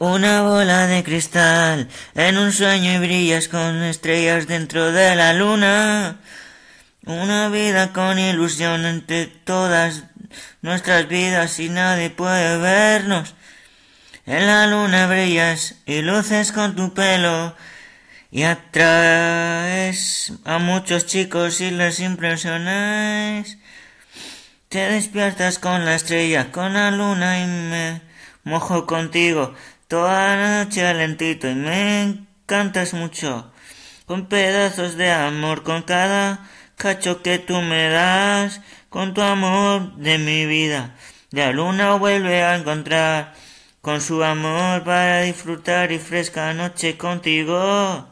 Una bola de cristal en un sueño y brillas con estrellas dentro de la luna. Una vida con ilusión entre todas nuestras vidas y nadie puede vernos. En la luna brillas y luces con tu pelo y atraes a muchos chicos y les impresiones Te despiertas con la estrella, con la luna y me mojo contigo. Toda noche lentito y me encantas mucho. Con pedazos de amor, con cada cacho que tú me das, con tu amor de mi vida. La luna vuelve a encontrar con su amor para disfrutar y fresca noche contigo.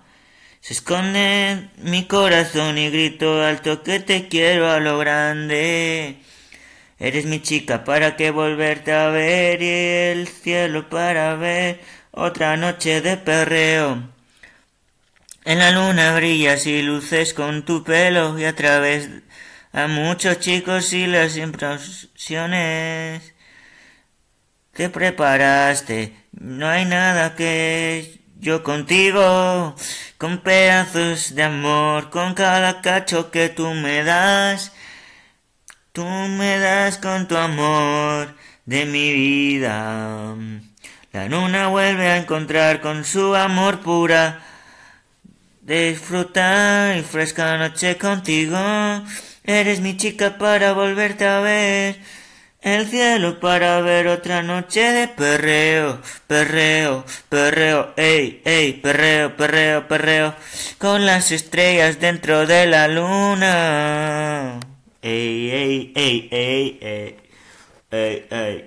Se esconde mi corazón y grito alto que te quiero a lo grande. Eres mi chica, ¿para qué volverte a ver? Y el cielo para ver otra noche de perreo. En la luna brillas y luces con tu pelo y a través a muchos chicos y las impresiones. Te preparaste, no hay nada que yo contigo, con pedazos de amor, con cada cacho que tú me das. Tú me das con tu amor de mi vida. La luna vuelve a encontrar con su amor pura. Disfruta y fresca noche contigo. Eres mi chica para volverte a ver. El cielo para ver otra noche de perreo, perreo, perreo, ey, ey, perreo, perreo, perreo, con las estrellas dentro de la luna. A A A A A A.